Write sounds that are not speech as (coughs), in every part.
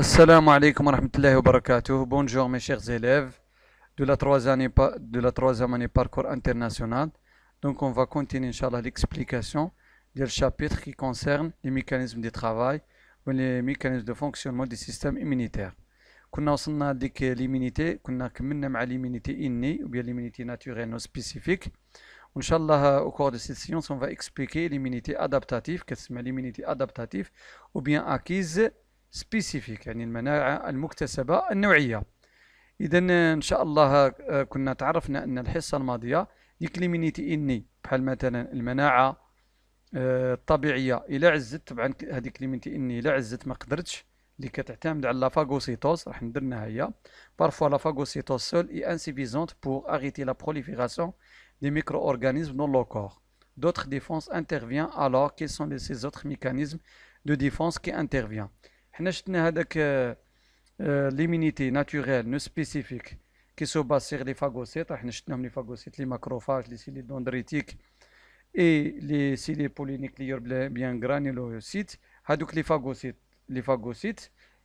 Assalamu alaikum wa rahmatullahi wa barakatuh. Bonjour mes chers élèves de la troisième année, de la troisième année parcours international. Donc on va continuer l'explication du chapitre qui concerne les mécanismes de travail ou les mécanismes de fonctionnement du système immunitaire. On nous avons dit que l'immunité, nous avons l'immunité innée ou bien l'immunité naturelle non spécifique, au cours de cette séance, on va expliquer l'immunité adaptative, qu'est-ce que l'immunité adaptative, ou bien acquise سبيسيفيك يعني المناعة المكتسبة النوعية إذا إن شاء الله آه، كنا تعرفنا أن الحصة الماضية ديك ليمينيتي إني بحال مثلا المناعة آه، الطبيعية إلا عزت طبعا هذيك ليمينيتي إني إلا عزت ما قدرتش اللي كتعتمد على لافاغوسيتوز راح ندرنا هي بارفوا لافاغوسيتوز سول اي انسيفيزونت بور اريتي لا بروليفيغاسيون دي ميكرو اورغانيزم دون لو كور دوتخ ديفونس أنترفيان ألوغ quels sont سي ces ميكانيزم دو ديفونس كي qui حنا شفنا هذاك آه، آه، ليمينيتي ناتوريل نو سبيسيفيك كي سو باس سيغ لي فاغوسيت حنا شفناهم لي فاغوسيت لي ماكروفاج لي سيلي دوندريتيك اي لي سيلي بولينيكليور بيان غرانيلوسيت هادوك لي فاغوسيت لي فاغوسيت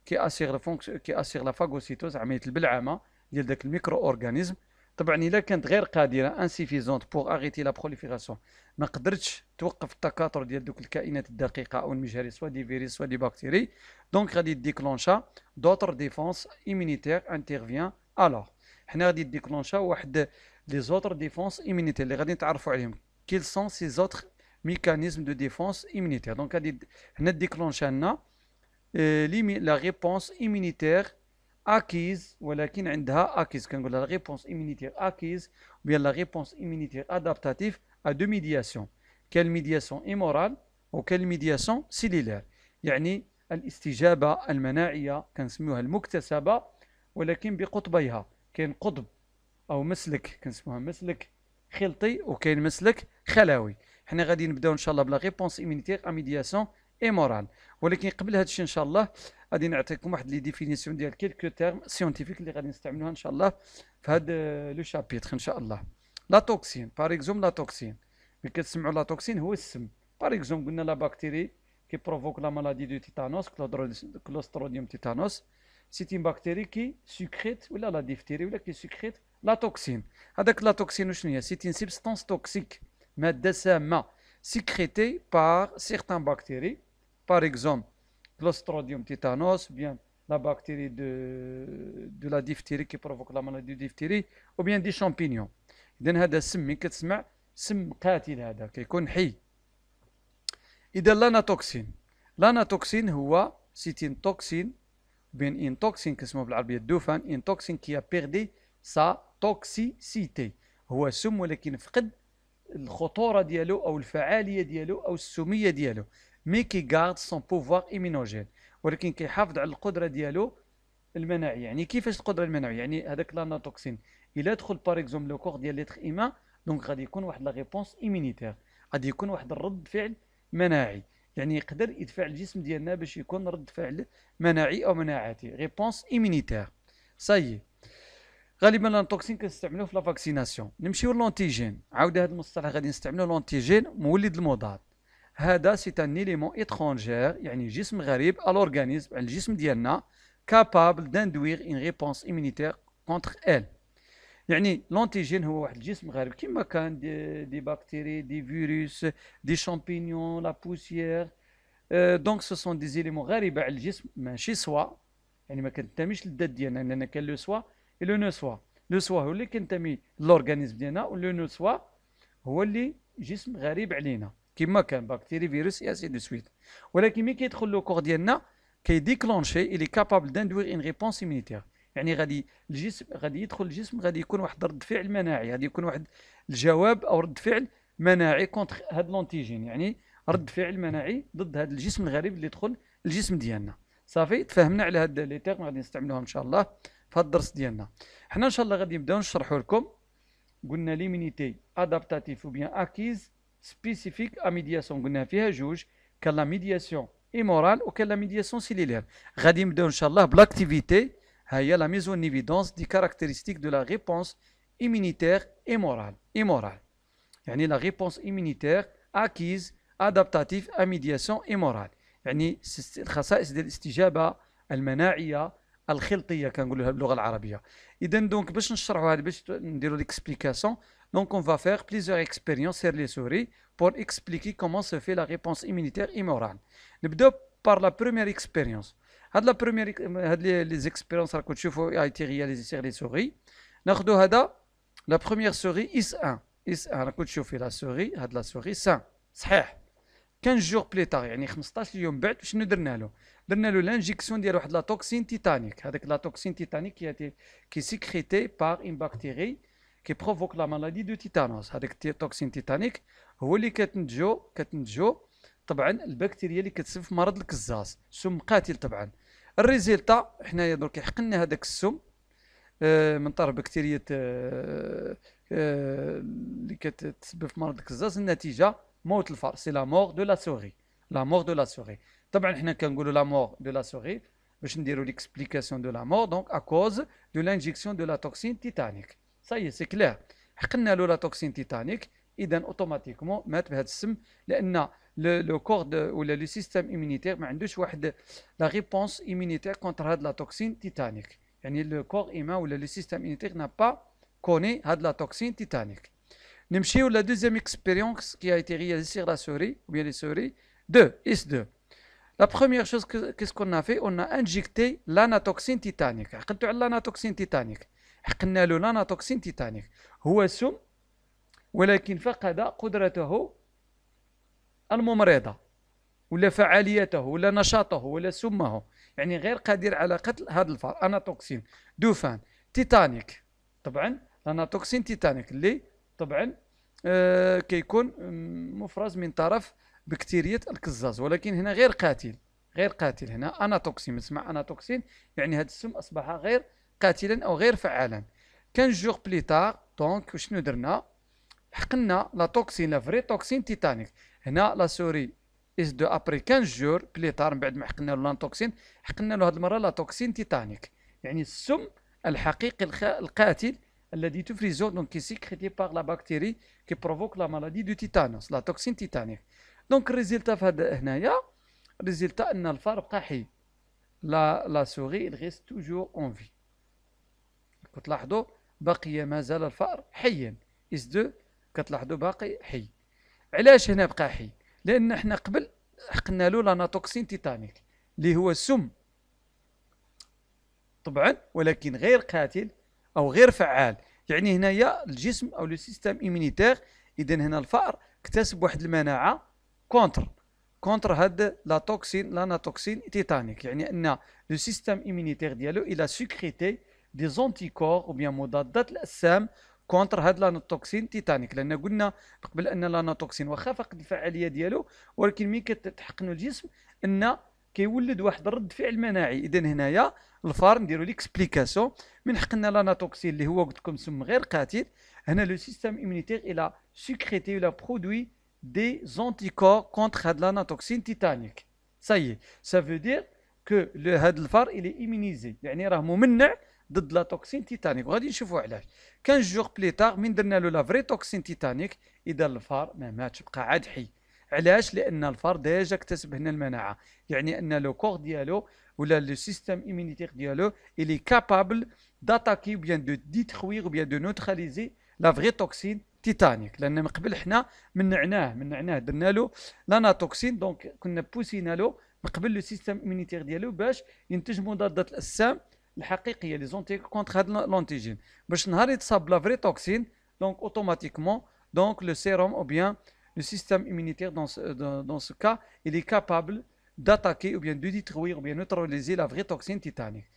كي اسيغ كي اسيغ لا فاغوسيتوز عمليه البلعامه ديال داك الميكرو اورغانيزم طبعا الا كانت غير قادره انسيفيزونت بوغ اغيتي لا بروليفيراسيون ما قدرتش توقف التكاثر ديال دوك الكائنات الدقيقه او المجهري سوا دي فيروس سوا دي بكتيري دونك غادي ديكلونشا دوتر ديفونس ايمينيتير انترفيان الوغ حنا غادي ديكلونشا واحد لي زوتر ديفونس ايمينيتير اللي غادي نتعرفوا عليهم كيل سون سي زوتر ميكانيزم دو ديفونس ايمينيتير دونك غادي حنا ديكلونشا لنا لا ريبونس ايمينيتير اكيز ولكن عندها اكيز كنقول لها ريبونس ايمونيتير اكيز ou لا ريبونس ايمونيتير ادابتاتيف ا دو ميدياسيون كال كاين الميدياسيون ايمورال وكاين الميدياسيون سيليلير يعني الاستجابة المناعية كنسميوها المكتسبة ولكن بقطبيها كاين قطب أو مسلك كنسموها مسلك خلطي وكاين مسلك خلاوي حنا غادي نبداو ان شاء الله بلا ريبونس ايمينيتير ا ميدياسيون ايمورال ولكن قبل هذا الشيء ان شاء الله غادي نعطيكم واحد لي ديفينيسيون ديال كيلكو تيرم سيونتيفيك اللي غادي نستعملوها ان شاء الله في هذا لو شابيتر ان شاء الله لا توكسين باغ اكزوم لا توكسين ملي كتسمعوا لا توكسين هو السم باغ اكزوم قلنا لا بكتيري كي بروفوك لا مالادي دو تيتانوس كلوستروديوم تيتانوس سيتي باكتيري بكتيري كي سكريت ولا لا ديفتيري ولا كي سكريت لا توكسين هذاك لا توكسين شنو هي سيتي اون سيبستانس توكسيك ماده سامه سيكريتي باغ سيغتان بكتيري par exemple Clostridium tétanos, bien la bactérie de, de la diphtérie qui provoque la maladie de diphtérie, ou bien des champignons. إذا هذا السم من كتسمع سم قاتل هذا كيكون حي. إذا لاناتوكسين لاناتوكسين هو سيتين توكسين بين ان توكسين كاسمه بالعربية الدوفان ان توكسين كي بيردي سا توكسيسيتي هو سم ولكن فقد الخطوره ديالو او الفعاليه ديالو او السميه ديالو مي كي غارد سون بوفوار ايمينوجين ولكن كيحافظ على القدره ديالو المناعيه يعني كيفاش القدره المناعيه يعني هذاك لاناتوكسين الا دخل بار اكزومبل لو كور ديال ليتر ايمان دونك غادي يكون واحد لا ريبونس ايمينيتير غادي يكون واحد الرد فعل مناعي يعني يقدر يدفع الجسم ديالنا باش يكون رد فعل مناعي او مناعاتي ريبونس ايمينيتير سايي غالبا لانتوكسين كنستعملوه في لا فاكسيناسيون نمشيو للانتيجين عاود هذا المصطلح غادي نستعملو لانتيجين مولد المضاد C'est un élément étranger, un gisme garib à l'organisme, un gisme d'yann, capable d'induire une réponse immunitaire contre elle. L'antigène, un gisme garib, qui m'a des bactéries, des virus, des champignons, la poussière. Euh، donc ce sont des éléments garib à l'organisme, mais chez soi. Je ne sais pas si le gisme d'yann, le soi et le noeud soi. Le soi, c'est l'organisme d'yann, et le noeud soi, c'est le gisme garib à l'yann. كما كان بكتيري فيروس سي دو سويت ولكن ملي كيدخل لو كور ديالنا كيديكلونشي الي كابابل داندوير ان ريبونس ايمونيتير يعني غادي الجسم غادي يدخل الجسم غادي يكون واحد رد فعل مناعي غادي يكون واحد الجواب او رد فعل مناعي كونت هاد لونتيجين يعني رد فعل مناعي ضد هذا الجسم الغريب اللي دخل الجسم ديالنا صافي تفهمنا على هاد لي تيرم غادي نستعملوها ان شاء الله في هاد الدرس ديالنا حنا ان شاء الله غادي نبداو نشرحوا لكم قلنا ليمينيتي ادابتاتيف وبيان اكيز spécifique à la médiation gunafia juge que la médiation immorale ou que la médiation cellulaire. Radim de Inch'Allah, l'activité, ah, la mise en évidence des caractéristiques de la réponse immunitaire et morale. Immorale. Yani la réponse immunitaire acquise, adaptative à la médiation immorale. Yani, c'est de l'istijaba et de al-khiltiya, comme on dit en arabe. Et donc, pour nous explication, donc, on va faire plusieurs expériences sur les souris pour expliquer comment se fait la réponse immunitaire immorale. Le bdo par la première expérience. La première, euh, les, les expériences à ont été réalisées sur les souris. Nardouhada, la première souris s 1 s 1 la souris, et la souris, S1. 15 jours plus tard, il y a 15 jours plus tard, nous avons fait l'injection de la toxine titanique. La toxine titanique qui est sécrétée par une bactérie كي بروفوك لا مالادي دو تيتانوس هذاك التوكسين تيتانيك هو اللي كتنتجو كتنتجو طبعا البكتيريا اللي كتسبب في مرض الكزاز سم قاتل طبعا الريزلتا حنايا دروك حقنا هذاك السم من طرف بكتيريا اللي كتسبب في مرض الكزاز النتيجه موت الفار سي لا مور دو لا سوغي لا مور دو لا سوغي طبعا حنا كنقولوا لا مور دو لا سوغي باش نديروا ليكسبليكاسيون دو لا مور دونك ا كوز دو لانجيكسيون دو لا توكسين تيتانيك سي سي كلير حقنا له لا توكسين تيتانيك اذا اوتوماتيكمون مات بهذا السم لان لو كور ولا لو سيستيم ايمونيتير ما عندوش واحد لا ريبونس ايمونيتير كونتر هاد لا توكسين تيتانيك يعني لو كور ايمان ولا لو سيستيم ايمونيتير نا با كوني هاد لا توكسين تيتانيك نمشيو لا دوزيام اكسبيريونس كي ايتي été سيغ sur la souris ou bien les souris دو S2 La première chose, qu'est-ce اون a fait On a injecté l'anatoxine titanique. Quand tu حقنا له نانا تيتانيك هو سم ولكن فقد قدرته الممرضه ولا فعاليته ولا نشاطه ولا سمه يعني غير قادر على قتل هذا الفار اناتوكسين دوفان تيتانيك طبعا اناتوكسين تيتانيك اللي طبعا آه كيكون مفرز من طرف بكتيريه الكزاز ولكن هنا غير قاتل غير قاتل هنا اناتوكسين انا اناتوكسين يعني هذا السم اصبح غير قاتلا او غير فعالا 15 جور بليتار دونك شنو درنا حقنا لا توكسين لا فري توكسين تيتانيك هنا لا سوري اس دو ابري 15 جور بليتار من بعد ما حقنا له لانتوكسين حقنا له هذه المره لا توكسين تيتانيك يعني السم الحقيقي القاتل الذي تفرزه دونك سيكريتي باغ لا باكتيري كي بروفوك لا مالادي دو تيتانوس لا توكسين تيتانيك دونك الريزلتا في هذا هنايا الريزلتا ان الفار بقى حي لا لا سوغي ريست توجور اون في كتلاحظوا بقي ما زال الفأر حيا إس دو كتلاحظوا باقي حي علاش هنا بقى حي لأن احنا قبل حقنا له لاناتوكسين تيتانيك اللي هو السم طبعا ولكن غير قاتل أو غير فعال يعني هنايا الجسم أو لو سيستيم إيمينيتيغ إذا هنا الفأر اكتسب واحد المناعة كونتر كونتر هاد لا توكسين لاناتوكسين تيتانيك يعني أن لو سيستيم إيمينيتيغ ديالو إلا سكريتي دي زونتيكور او بيان مضادات الاجسام كونتر هاد لانوتوكسين تيتانيك لان قلنا قبل ان لانوتوكسين واخا فقد الفعاليه ديالو ولكن ملي كتحقنو الجسم ان كيولد واحد الرد فعل مناعي اذا هنايا الفار نديرو ليكسبليكاسيون من حقنا لانوتوكسين اللي هو قلت لكم سم غير قاتل هنا لو سيستيم ايمونيتير الى سكريتي ولا برودوي دي زونتيكور كونتر هاد لانوتوكسين تيتانيك سايي سا فو دير كو هاد الفار الي ايمينيزي يعني راه ممنع ضد لا توكسين تيتانيك وغادي نشوفوا علاش 15 جوغ بليتار من درنا له فري توكسين تيتانيك اذا الفار ما ماتش بقى عاد حي علاش لان الفار ديجا اكتسب هنا المناعه يعني ان لو كور ديالو ولا لو سيستيم ايمونيتير ديالو الي كابابل داتاكي بيان دو ديتخوير بيان دو نوتراليزي لا فغي توكسين تيتانيك لان من قبل حنا منعناه منعناه درنا له لانا توكسين دونك كنا بوسينا له من قبل لو سيستيم ايمونيتير ديالو باش ينتج مضادات الاجسام الحقيقيه لي زونتي كونتر هاد لونتيجين باش نهار يتصاب لا فري توكسين دونك اوتوماتيكمون دونك لو سيروم او بيان لو سيستيم ايمونيتير دون دون سو كا ce, cas, il est capable d'attaquer ou bien de détruire ou bien neutraliser la vraie toxine titanique.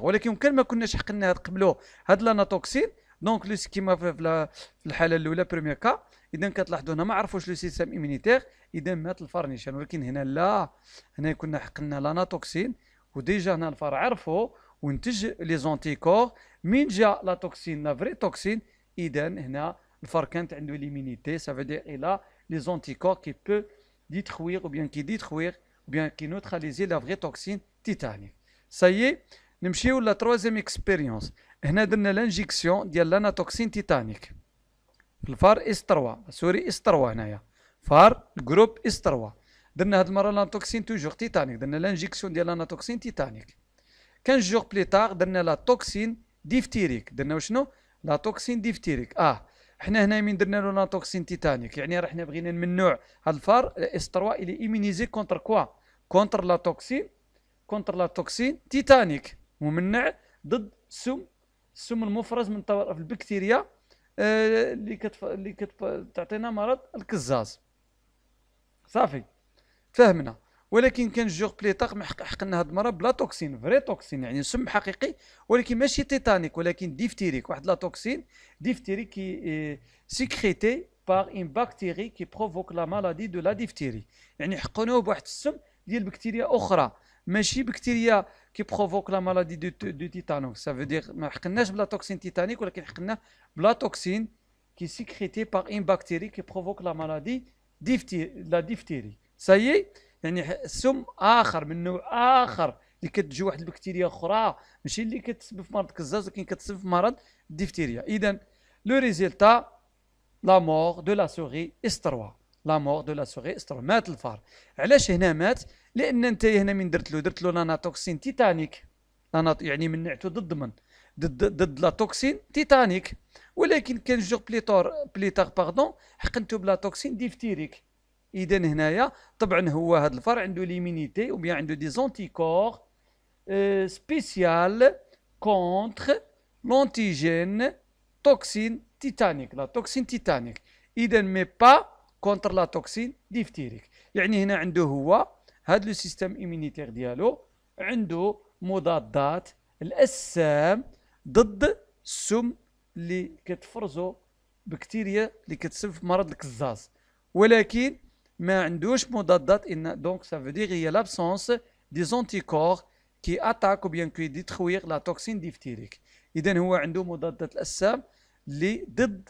ولكن كان ما كناش حقنا نقبلوه هاد لاناتوكسين دونك لو كيما في الحاله الاولى بروميير كا اذا كتلاحظوا هنا ما عرفوش لو سيستيم ايمونيتير اذا مات الفرنيشان ولكن هنا لا هنا كنا حقنا لاناتوكسين وديجا هنا الفار عرفوا وينتج لي زونتيكور من جا لا توكسين لا فري توكسين اذا هنا كانت عنده ليمينيتي سافو دير الى لي زونتيكور كي بو ديتخويغ او بيان كي ديتخويغ او بيان كي نوتراليزي لا فري توكسين تيتانيك سايي نمشيو لا تروازيام اكسبيريونس هنا درنا لانجيكسيون ديال لانا توكسين تيتانيك في الفار اس 3 سوري اس 3 هنايا فار جروب اس 3 درنا هاد المره لانتوكسين توجور تيتانيك درنا لانجيكسيون ديال لانا توكسين تيتانيك 15 جور بليتار درنا لا توكسين ديفتيريك درنا شنو لا توكسين ديفتيريك اه حنا هنا من درنا له لا توكسين تيتانيك يعني راه حنا بغينا نوع هذا الفار اس 3 الي ايمينيزي كونتر كوا كونتر لا توكسين كونتر لا توكسين تيتانيك ممنع ضد السم السم المفرز من طوائف البكتيريا آه، اللي كتف... اللي كتف... مرض الكزاز صافي فهمنا ولكن كان جوغ بليطاق حقنا هاد المره بلا توكسين فري توكسين يعني سم حقيقي ولكن ماشي تيتانيك ولكن ديفتيريك واحد لا توكسين ديفتيريك كي إيه، سيكريتي باغ ان باكتيري كي بروفوك لا مالادي دو لا ديفتيري يعني حقنوه بواحد السم ديال بكتيريا اخرى ماشي بكتيريا كي بروفوك لا مالادي دو دو تيتانوس سافو دير ما حقناش بلا توكسين تيتانيك ولكن حقنا بلا توكسين كي سيكريتي باغ ان باكتيري كي بروفوك لا مالادي ديفتيري لا ديفتيري سايي يعني السم اخر من نوع اخر اللي كتجي واحد البكتيريا اخرى ماشي اللي كتسبب في مرض الكزاز ولكن كتسبب في مرض الديفتيريا اذا لو ريزلتا لا مور دو لا سوغي استروا لا مور دو لا سوغي استروا مات الفار علاش هنا مات لان انت هنا من درت له درت له نانا توكسين تيتانيك يعني منعته ضد من ضد ضد لا توكسين تيتانيك ولكن كان جوغ بليتور بليتار باردون حقنته بلا توكسين ديفتيريك اذا هنايا طبعا هو هذا الفرع عنده ليمينيتي وبيان عنده دي زونتيكور سبيسيال كونتر لونتيجين توكسين تيتانيك لا توكسين تيتانيك اذا مي با كونتر لا توكسين ديفتيريك يعني هنا عنده هو هذا لو سيستيم ايمينيتير ديالو عنده مضادات الاجسام ضد السم اللي كتفرزو بكتيريا اللي كتسبب مرض الكزاز ولكن ما عندوش مضادات ان دونك سا فو دير هي لابسونس دي زونتيكور كي اتاك او بيان كي ديتخويغ لا توكسين ديفتيريك اذا هو عنده مضادات الاجسام اللي ضد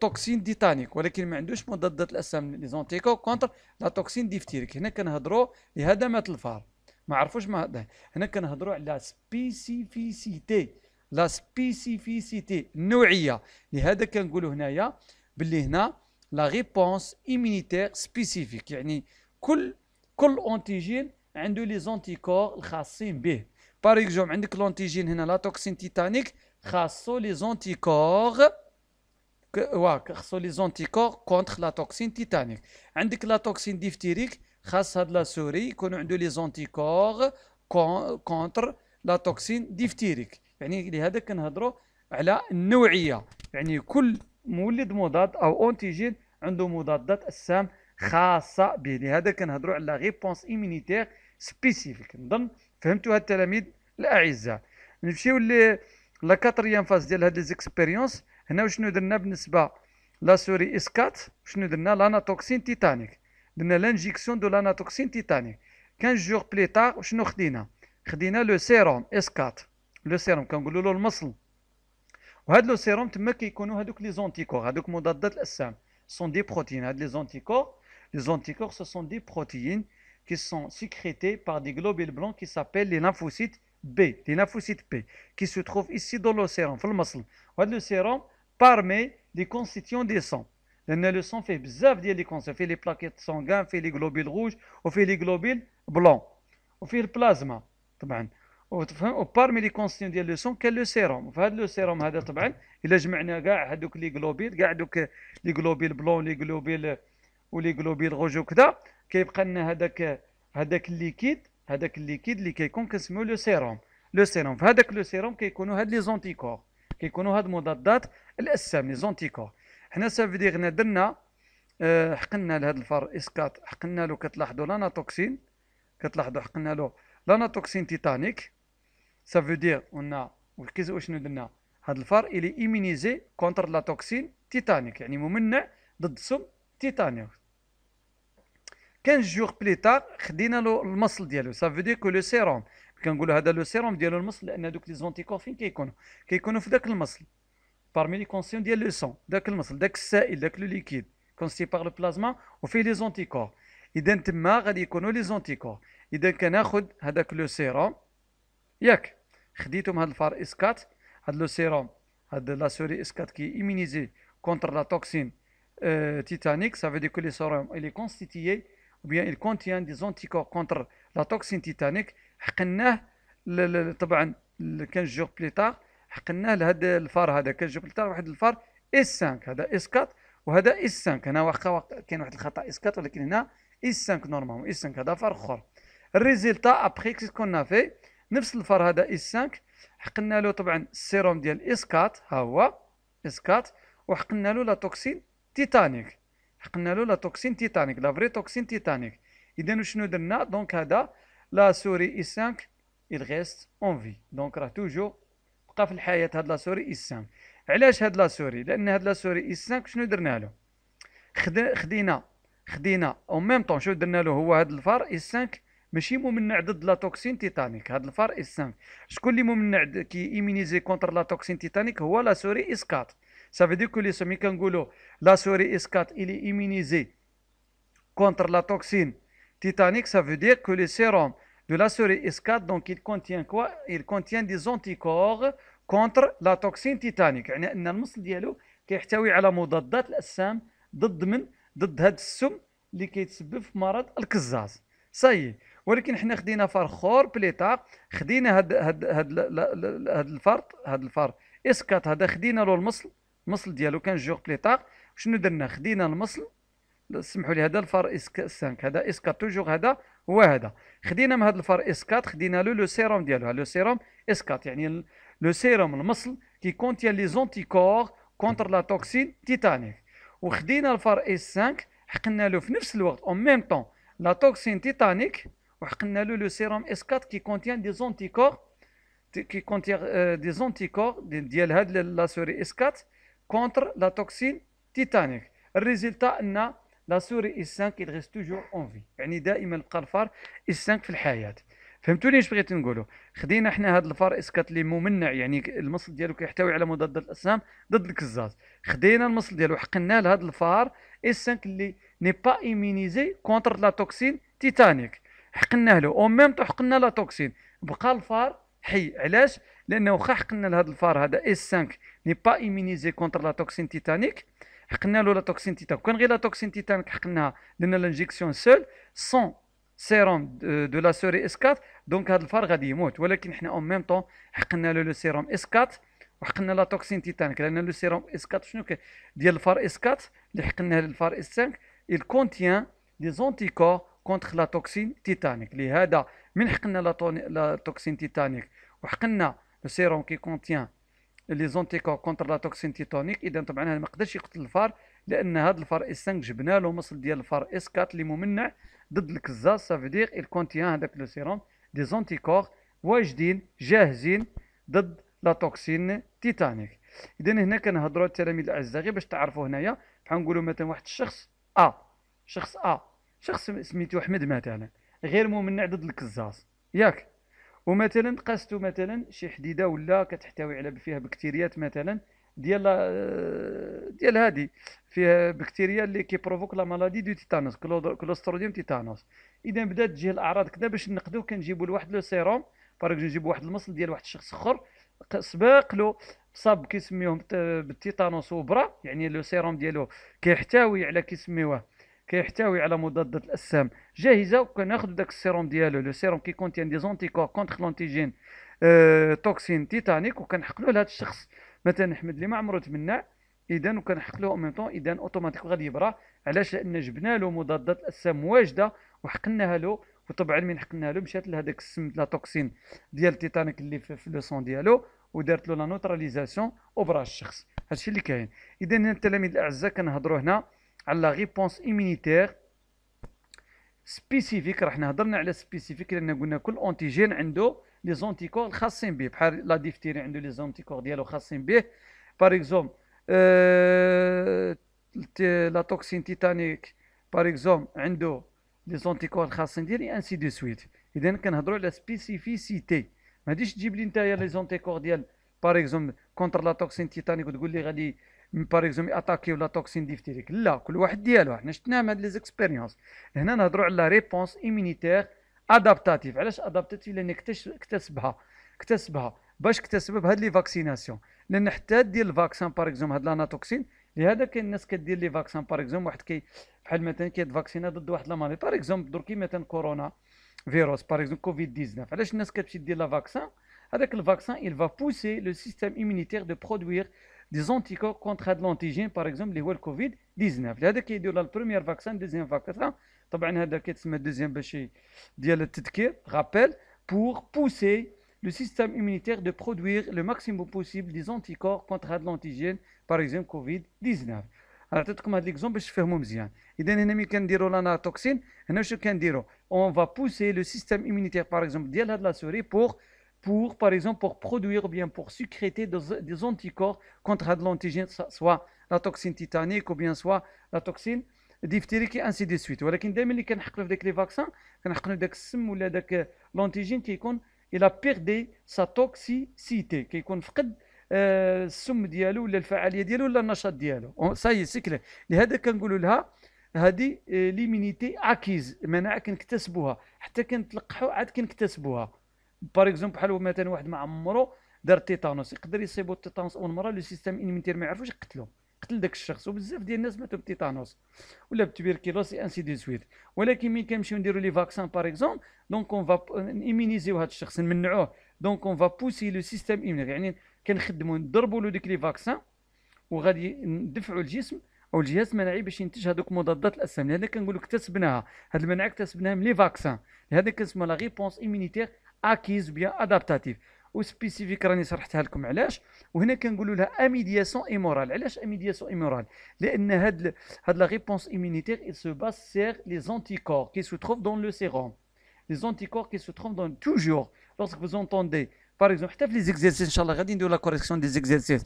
توكسين ديتانيك ولكن ما عندوش مضادات الاجسام لي زونتيكور كونتر لا توكسين ديفتيريك هنا كنهضروا لهدمات الفار ما عرفوش ما ده. هنا كنهضروا على سبيسيفيسيتي لا سبيسيفيسيتي النوعيه لهذا كنقولوا هنايا باللي هنا لا ريبونس ايمينيتير سبيسيفيك يعني كل كل انتيجين عنده لي زونتيكور الخاصين به بار اكزوم عندك لونتيجين هنا لا توكسين تيتانيك خاصو لي زونتيكور واك خاصو لي زونتيكور كونتر لا توكسين تيتانيك عندك لا توكسين ديفتيريك خاص هاد لا سوري يكونوا عنده لي زونتيكور كونتر لا توكسين ديفتيريك يعني لهذا كنهضروا على النوعيه يعني كل مولد مضاد او انتيجين عنده مضادات اجسام خاصه به لهذا كنهضروا على ريبونس ايمينيتير سبيسيفيك نظن فهمتوا هاد التلاميذ الاعزاء نمشيو ل لا كاتريام فاز ديال هاد ليزيكسبيريونس هنا وشنو درنا بالنسبه لا سوري اسكات شنو درنا لاناتوكسين تيتانيك درنا لانجيكسيون دو لاناتوكسين تيتانيك 15 جور بليتار وشنو خدينا خدينا لو سيروم اسكات لو سيروم كنقولوا له المصل وهاد لو سيروم تما كيكونوا هادوك لي زونتيكور هادوك مضادات الاجسام sont des protéines. Les anticorps, les anticorps, ce sont des protéines qui sont sécrétées par des globules blancs qui s'appellent les lymphocytes B, les lymphocytes P, qui se trouvent ici dans le sérum, Le sérum parmi les constituants des sangs. Le sang fait bzaf les fait les plaquettes sanguines, fait les globules rouges, on fait les globules blancs, on fait le plasma. وتفهم وبارمي لي كونستيون ديال لو سون كاين لو سيروم فهاد لو سيروم هذا طبعا الا جمعنا كاع هادوك لي جلوبيل كاع دوك لي جلوبيل بلون لي جلوبيل ولي جلوبيل غوج وكذا كيبقى لنا هذاك هذاك الليكيد هذاك الليكيد اللي كيكون كنسميو لو سيروم لو سيروم فهذاك لو سيروم كيكونوا هاد لي زونتيكور كيكونوا هاد مضادات الاجسام لي زونتيكور حنا سافيديغنا درنا آه، حقنا لهذا الفار اسكات حقنا له كتلاحظوا لاناتوكسين كتلاحظوا حقنا له لاناتوكسين تيتانيك Ça veut dire on a qu'est-ce واش درنا هذا الفار الي ايمينيزي كونتر لا توكسين تيتانيك يعني ممنع ضد سم تيتانيك 15 جور بليتار خدينا له المصل ديالو سا فو دير كو لو سيروم كنقولوا هذا لو سيروم ديالو المصل لان دوك لي زونتي فين كيكونوا كيكونوا في ذاك المصل parmi لي كونسيون ديال لو سون ذاك المصل ذاك السائل ذاك لو ليكيد كونستي بار لو بلازما وفيه لي زونتيكور اذا تما غادي يكونوا لي زونتيكور اذا كناخذ هذاك لو سيروم ياك خديتهم هاد الفار اس 4 هاد لو سيروم هاد لا سوري 4 كي ايمينيزي كونتر لا توكسين آه، تيتانيك سافي دي كولي لي سيروم il كونستيتيي constitué ou bien il contient des anticorps كونتر لا توكسين تيتانيك حقناه طبعا 15 جور بليتار حقناه لهاد الفار هذا 15 جور بليتار واحد الفار اس 5 هذا اس 4 وهذا اس 5 هنا واخا كاين واحد الخطا اس 4 ولكن هنا اس 5 نورمالمون اس 5 هذا فار اخر الريزلتا ابخي كيس كون في نفس هذا اس 5 حقنا له طبعا السيروم ديال 4 ها هو 4 وحقنا له لا توكسين تيتانيك حقنا له لا توكسين تيتانيك لا فري توكسين تيتانيك اذا شنو درنا دونك هذا لا سوري اي 5 الغيست اون في دونك راه توجو بقى في الحياه هاد لا سوري اي 5 علاش هاد لا سوري لان هاد لا سوري اي 5 شنو درنا له خدينا خدينا اون ميم طون شنو درنا له هو هاد الفار اي 5 ماشي ممنع ضد لا توكسين تيتانيك هذا الفرق السنف شكون اللي ممنع كي ايمينيزي كونتر لا توكسين تيتانيك هو لا سوري اسكات سافي دير كولي سمي كنقولوا لا سوري اسكات الي ايمينيزي كونتر لا توكسين تيتانيك سافي دير كو لي سيروم دو لا سوري اس 4 دونك il كوا quoi Il contient des anticorps كونتر لا توكسين تيتانيك يعني ان المصل ديالو كيحتوي على مضادات الاجسام ضد من ضد هذا السم اللي كيتسبب في مرض الكزاز صحيح ولكن حنا خدينا فار خور بليطا خدينا هاد هاد هاد هاد الفرط هاد الفار اسكات هذا خدينا له المصل المصل ديالو كان جوغ بليطا شنو درنا خدينا المصل سمحوا لي هذا الفار اسك 5 هذا اسكات توجور هذا هو هذا خدينا من هذا الفار اسكات خدينا له لو سيروم ديالو لو سيروم اسكات يعني لو سيروم المصل كي كونتيان لي زونتيكور كونتر لا توكسين تيتانيك وخدينا الفار اس 5 حقنا له في نفس الوقت اون ميم طون لا توكسين تيتانيك وحقنا له لو سيروم اس 4 كي كونتيان دي زونتيكور كي كونتيان دي زونتيكور ديال هاد لا سوري اس 4 كونتر لا توكسين تيتانيك الريزلتا ان لا سوري اس 5 كي ريست توجور اون في يعني دائما بقى الفار اس 5 في الحياه فهمتوني اش بغيت نقولوا خدينا حنا هذا الفار اس 4 اللي ممنع يعني المصل ديالو كيحتوي على مضاد الاجسام ضد الكزاز خدينا المصل ديالو حقنا لهذا الفار اس 5 اللي ني با ايمينيزي كونتر لا توكسين تيتانيك حقناه له او ميم طو حقنا لا توكسين بقى الفار حي علاش لانه واخا حقنا لهذا الفار هذا اس 5 ني با ايمينيزي كونتر لا توكسين تيتانيك حقنا له لا توكسين تيتانيك كان غير لا توكسين تيتانيك حقناها لان لانجيكسيون سول سون سيروم دو لا سوري اس 4 دونك هذا الفار غادي يموت ولكن حنا اون ميم طون حقنا له لو سيروم اس 4 وحقنا لا توكسين تيتانيك لان لو سيروم اس 4 شنو ديال الفار اس 4 اللي حقناه للفار اس 5 الكونتيان لي زونتيكور كونتخ لا توكسين تيتانيك لهذا من حقنا لا توكسين تيتانيك وحقنا سيروم كي كونتيان لي زونتيكور كونتر لا توكسين تيتانيك اذا طبعا هذا ما قدرش يقتل الفار لان هذا الفار اس 5 جبنا له مصل ديال الفار اس 4 اللي ممنع ضد الكزاز سافيدير ال كونتيان هذاك لو سيروم دي زونتيكور واجدين جاهزين ضد لا توكسين تيتانيك اذا هنا كنهضروا التلاميذ الاعزاء غير باش تعرفوا هنايا بحال نقولوا مثلا واحد الشخص ا آه. شخص ا آه. شخص سميتو احمد مثلا غير ممنع ضد الكزاز ياك ومثلا قاستو مثلا شي حديده ولا كتحتوي على فيها بكتيريات مثلا ديال آه، ديال هادي فيها بكتيريا اللي كيبروفوك لا مالادي دو تيتانوس كلوستروديوم تيتانوس اذا بدات تجي الاعراض كذا باش نقدو كنجيبو لواحد لو سيروم فرق نجيبو واحد المصل ديال واحد الشخص اخر سباق له صاب كيسميوه بالتيتانوس وبرا يعني لو سيروم ديالو كيحتوي على كيسميوه كيحتوي على مضادات الاجسام جاهزه وكناخذ داك السيروم ديالو لو سيروم كيكونتين دي زونتيكور كونتر لونتيجين أه... توكسين تيتانيك وكنحقلو لهذا الشخص مثلا احمد اللي ما عمرو تمنع اذا وكنحقلو اون ميم طون اذا اوتوماتيك غادي يبرى علاش لان جبنا له مضادات الاجسام واجده وحقناها له وطبعا من حقناها له مشات لهذاك السم لا توكسين ديال تيتانيك اللي في, في لو سون ديالو ودارت له لا نوتراليزاسيون وبرا الشخص هادشي اللي كاين اذا التلاميذ الاعزاء كنهضروا هنا على لا ريبونس إيمينيتير سبيسيفيك راح هضرنا على سبيسيفيك لان قلنا كل اونتيجين عنده لي زونتيكور خاصين به بحال لا ديفتيري عنده لي زونتيكور ديالو خاصين به بار اكزوم أه... لا توكسين تيتانيك بار اكزوم عنده لي زونتيكور خاصين ديالي انسي دو سويت اذا كنهضروا على سبيسيفيسيتي ما غاديش تجيب لي نتايا لي زونتيكور ديال بار اكزوم كونتر لا توكسين تيتانيك وتقول لي غادي باغ اكزومبل اتاكيو لا توكسين ديفتيريك لا كل واحد ديالو حنا شفناها من هاد لي زيكسبيريونس هنا نهضرو على لا ريبونس ايمينيتير ادابتاتيف علاش ادابتاتيف لان اكتسبها اكتسبها باش اكتسبها بهاد لي فاكسيناسيون لان حتى دير الفاكسان باغ اكزومبل هاد لاناتوكسين لهذا كاين الناس كدير لي فاكسان باغ اكزومبل واحد كي بحال مثلا كيتفاكسينا ضد واحد لا مالي باغ اكزومبل دركي مثلا كورونا فيروس باغ اكزومبل كوفيد 19 علاش الناس كتمشي دير لا فاكسان هذاك الفاكسان يل فا بوسي لو سيستيم immunitaire دو produire des anticorps contre l'antigène, par exemple, le Covid-19. C'est le premier vaccin, le deuxième vaccin. C'est le deuxième vaccin, rappel, pour pousser le système immunitaire de produire le maximum possible des anticorps contre l'antigène, par exemple, Covid-19. Alors, peut-être un exemple je fais mon y a d'un ennemi qui a dit la toxine, on va pousser le système immunitaire, par exemple, de la souris pour pour, par exemple, pour produire, bien pour sécréter des, des anticorps contre l'antigène, soit la toxine titanique ou bien soit la toxine ديفتيريكي انسي دي سويت ولكن دائما اللي كنحقنوا في داك لي فاكسان كنحقنوا داك السم ولا داك لونتيجين كيكون a بيردي سا توكسيسيتي كيكون فقد آه السم ديالو ولا الفعاليه ديالو ولا النشاط ديالو ساي سيكلا لهذا كنقولوا لها هذه ليمينيتي اكيز مناعه كنكتسبوها حتى كنتلقحوا عاد كنكتسبوها باغ اكزومبل بحال مثلا واحد ما عمره دار تيتانوس يقدر يصيبو التيتانوس اول مره لو سيستيم انيميتير ما يعرفوش يقتلو قتل داك الشخص وبزاف ديال الناس ماتوا بتيتانوس ولا بتبركيلوس انسي دي سويت ولكن ملي كنمشيو نديرو لي فاكسان باغ اكزومبل دونك اون فا ايمينيزيو هذا الشخص نمنعوه دونك اون فا بوسي لو سيستيم ايمينير يعني كنخدمو نضربو له ديك لي فاكسان وغادي ندفعو الجسم او الجهاز المناعي باش ينتج هذوك مضادات الاسام لهذا لك اكتسبناها هاد المناعه اكتسبناها من لي فاكسان لهذا كنسموها لا ريبونس ايمينيتير اكيز بيان ادابتاتيف وسبيسيفيك راني شرحتها لكم علاش وهنا كنقولوا لها اميدياسيون ايمورال علاش اميدياسيون ايمورال لان هاد هاد لا ريبونس ايمونيتير il se base sur les anticorps qui se trouvent dans le sérum les anticorps qui se trouvent dans toujours lorsque vous entendez باغ اكزومبل حتى في لي زيكزيرسيس ان شاء الله غادي نديرو لا كوريكسيون دي زيكزيرسيس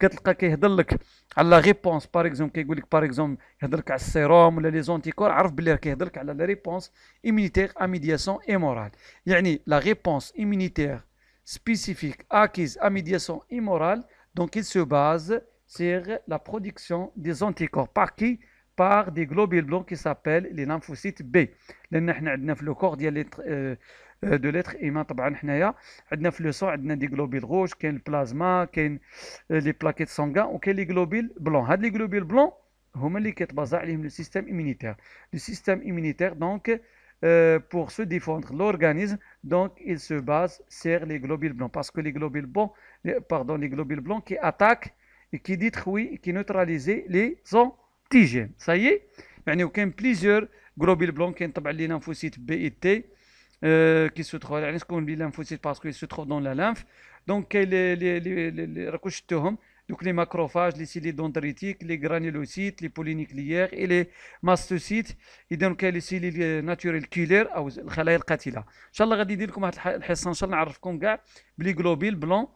كتلقى كيهضر لك على لا ريبونس باغ اكزومبل كيقول لك باغ اكزومبل يهضر لك على السيروم ولا لي زونتيكور عرف راه كيهضر لك على لا ريبونس ايمينيتير اميدياسيون اي مورال يعني لا ريبونس ايمينيتير spécifique acquise à ايمورال دونك donc il se base sur la production des anticorps. Par qui Par des globules blancs qui s'appellent les lymphocytes B. عندنا في لو كور ديال Euh, de l'être humain, طبعا حنايا عندنا في لو سون عندنا دي غلوبيل روج كاين البلازما كاين لي بلاكيت سونغان وكاين لي غلوبيل بلون هاد لي غلوبيل بلون هما اللي كيتبازا عليهم لو سيستيم ايمينيتير لو سيستيم ايمينيتير دونك pour se défendre l'organisme. Donc, il se base sur les globules blancs. Parce que les globules blancs, pardon, les globules blancs qui attaquent et qui détruisent, qui neutralisent les antigènes. Ça y est ben, Il y a plusieurs globules blancs qui les lymphocytes B et T. Euh, qui se trouve علاش تكون بلي ليمفوسيت باسكو se trouve dans la lymphe donc لي لي les راكو شفتوهم دوك لي ماكروفاج لي سيلي دونتريتيك لي غرانيلوسيت لي بولينيكليير اي لي ماستوسيت اذا كاين لي سيلي ناتوريل كيلير او الخلايا القاتله ان شاء الله غادي ندير لكم واحد الحصه ان شاء الله نعرفكم كاع بلي جلوبيل بلون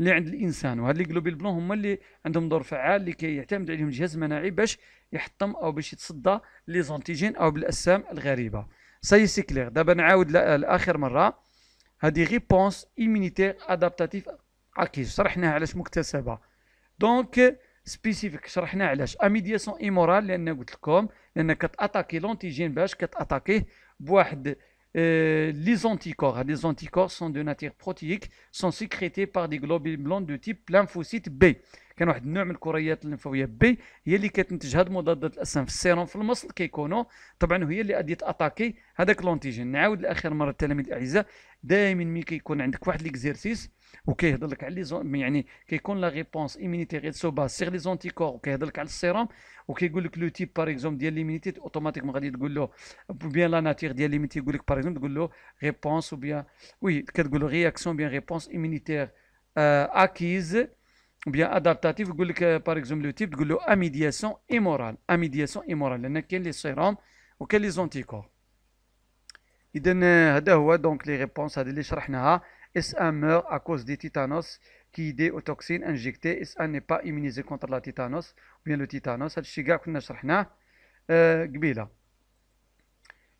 اللي عند الانسان وهاد لي جلوبيل بلون هما اللي عندهم دور فعال اللي كيعتمد عليهم الجهاز المناعي باش يحطم او باش يتصدى لي زونتيجين او بالاجسام الغريبه سي سي كلير دابا نعاود لاخر مره هذه ريبونس ايمونيتير ادابتاتيف اكيز شرحناها علاش مكتسبه دونك سبيسيفيك شرحنا علاش اميدياسيون ايمورال لان قلت لكم لان كتاتاكي لونتيجين باش كتاتاكيه بواحد لي زونتيكور هاد لي زونتيكور سون دو ناتير بروتيك سون سيكريتي بار دي غلوبين بلون دو تيب لانفوسيت بي كان واحد النوع من الكريات الليمفاويه بي هي اللي كتنتج هاد مضادات الاسام في السيروم في المصل كيكونوا طبعا هي اللي غادي تاتاكي هذاك لونتيجين نعاود لاخر مره التلاميذ الاعزاء دائما ملي كيكون عندك واحد ليكزيرسيس وكيهضر لك على لي زون يعني كيكون لا ريبونس ايمينيتي غير سو باس سيغ لي زونتيكور وكيهضر لك على السيروم وكيقول لك لو تيب باغ اكزومبل ديال ليمينيتي اوتوماتيكمون غادي تقول له بيان لا ناتير ديال ليمينيتي يقول لك باغ اكزومبل تقول له ريبونس وبيان وي كتقول له رياكسيون بيان ريبونس ايمينيتير آه اكيز ou bien adaptatif, par exemple, le type, de l'amédiation immorale. Amidiation immorale. Il y a les sérum ou les anticorps. Il donne euh, donc les réponses à des S1 meurt à cause des titanos qui idée aux toxines injectées. S1 n'est pas immunisé contre la titanos ou bien le titanos. Euh,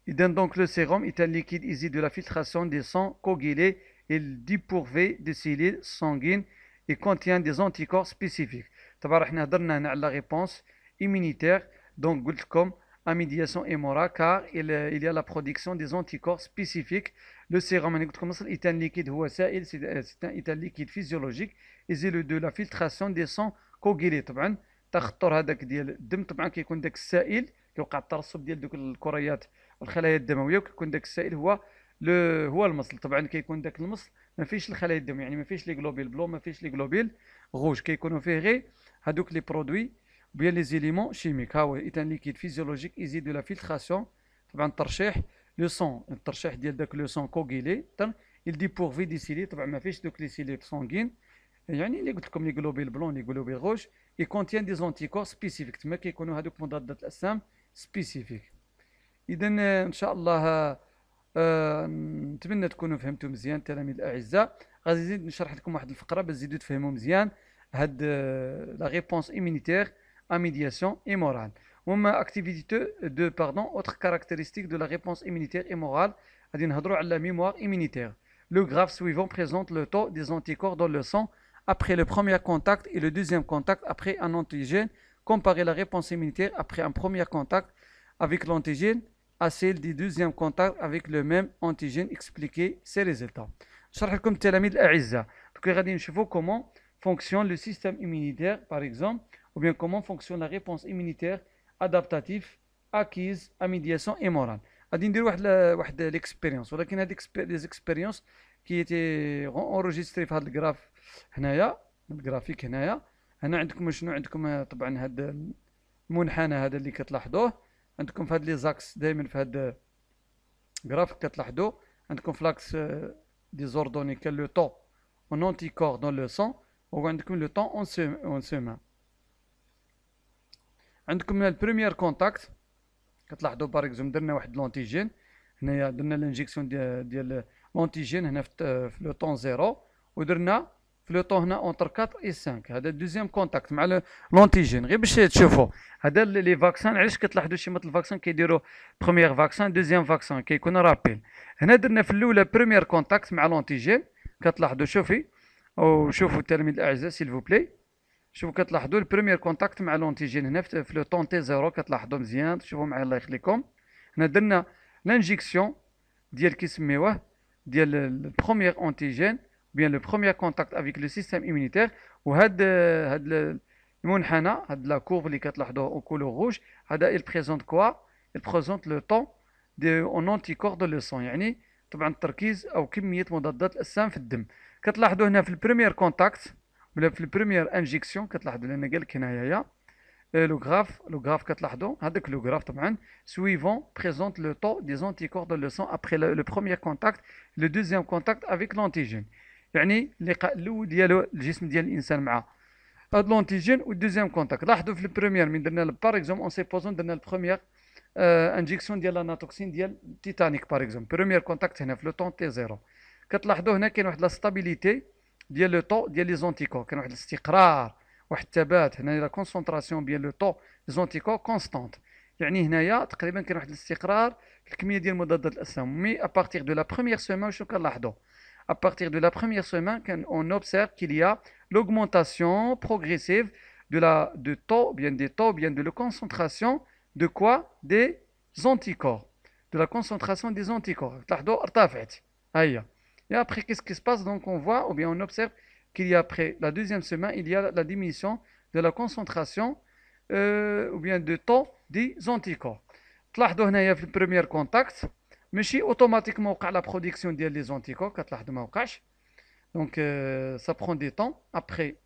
il donne donc le sérum est un liquide issu de la filtration des sangs coagulés et dépourvu de cellules sanguines et contient des anticorps spécifiques. D'abord, nous avons la réponse immunitaire, donc comme à médiation hémora, car il, euh, il, y a la production des anticorps spécifiques. Le sérum est un liquide c'est euh, un, liquide physiologique, et c'est de la filtration des sangs coagulés. تخطر هذاك ديال الدم طبعا كيكون داك السائل كيوقع الترسب ديال دوك الكريات الخلايا الدمويه وكيكون داك السائل هو لو هو المصل طبعا كيكون داك المصل ما فيهش الخلايا الدم يعني ما فيهش لي غلوبيل بلو ما فيهش لي غلوبيل غوج كيكونوا فيه غير هذوك لي برودوي بيان لي زيليمون شيميك ها هو ان ليكيد فيزيولوجيك ايزي دو لا فيلتراسيون طبعا الترشيح لو سون الترشيح ديال داك لو سون كوغيلي il بور في دي سيلي طبعا ما فيش دوك لي سيلي sanguines يعني اللي قلت لكم لي غلوبيل بلون لي غلوبيل روج اي كونتين دي زونتيكور سبيسيفيك تما كيكونوا هذوك مضادات الاجسام سبيسيفيك اذا ان شاء الله نتمنى تكونوا فهمتوا مزيان médiation et morale. وما de la réponse immunitaire et morale غادي نهضروا la mémoire immunitaire. Le graphe suivant présente le taux des anticorps dans le sang après le premier contact et le deuxième contact après un antigène Comparer la réponse immunitaire après un premier contact avec l'antigène à celle du deuxième contact avec le même antigène expliquer ces résultats. نشرح لكم التلاميذ الاعزاء دوكا غادي نشوفوا كومون فونكسيون لو سيستيم immunitaire باغ exemple او بيان كومون فونكسيون لا réponse immunitaire adaptative اكيز à médiation immorale. غادي ندير واحد واحد ليكسبيريونس ولكن هاد ليكسبيريونس كي تي اونجستري في هاد الجراف هنايا الجرافيك هنايا هنا عندكم شنو عندكم euh, طبعا هاد المنحنى هذا اللي كتلاحظوه عندكم في هاد لي زاكس دائما في هاد غرافيك كتلاحظوا عندكم في لاكس آه، ديزوردوني كان لو طون اون نونتي كور دون لو سون وعندكم لو طون اون سيم اون سومان عندكم هنا البريمير كونتاكت كتلاحظوا باغ اكزوم درنا واحد لونتيجين هنايا درنا لانجيكسيون ديال ديال لونتيجين هنا في لو طون زيرو ودرنا لو طون هنا اونتر 4 اي 5 هذا دوزيام كونتاكت مع لونتيجين غير باش تشوفوا هذا لي فاكسان علاش كتلاحظوا شي مثل الفاكسان كيديروا بروميير فاكسان دوزيام فاكسان كيكون رابيل هنا درنا في الاولى بروميير كونتاكت مع لونتيجين كتلاحظوا شوفي وشوفوا التلاميذ الاعزاء سيل فو بلاي شوفوا كتلاحظوا البروميير كونتاكت مع لونتيجين هنا في لو طون تي زيرو كتلاحظوا مزيان شوفوا معايا الله يخليكم هنا درنا لانجيكسيون ديال كيسميوه ديال البروميير اونتيجين bien le premier contact avec le système immunitaire ou had euh, had munhana had la courbe li katlahdho au couleur rouge hada il présente quoi il présente le taux de on anticorps de le son yani طبعا التركيز او كميه مضادات الاسام في الدم katlahdho hna fi premier contact ou fi premier injection katlahdho ana galek hna hya le graphe le graphique, katlahdho hadak le graphe طبعا suivant présente le taux des anticorps de le son après le premier contact le deuxième contact avec l'antigène يعني اللقاء الاول ديالو الجسم ديال الانسان مع هاد لونتيجين والدوزيام كونتاكت لاحظوا في البريمير من درنا باغ اكزومبل اون سي بوزون درنا البروميير آه انجيكسيون ديال لاناتوكسين ديال تيتانيك بار اكزومبل بريمير كونتاكت هنا في لو طون تي زيرو كتلاحظوا هنا كاين واحد لا ستابيليتي ديال لو طو ديال لي زونتيكو كاين واحد الاستقرار واحد الثبات هنا لا كونسونطراسيون ديال لو طو لي زونتيكو كونستانت يعني هنايا تقريبا كاين واحد الاستقرار في الكميه ديال مضادات الاسام مي ابارتيغ دو لا بروميير سيمون شنو كنلاحظوا à partir de la première semaine on observe qu'il y a l'augmentation progressive de la, de taux, bien des taux, bien de la concentration de quoi Des anticorps. De la concentration des anticorps. Et après, qu'est-ce qui se passe Donc on voit, ou bien on observe qu'il y a après la deuxième semaine, il y a la diminution de la concentration euh, ou bien de taux des anticorps. طلعتوا premier contact Méchit automatiquement qu'à la production des anticorps qu'à cash de maocache, donc euh, ça prend des temps. Après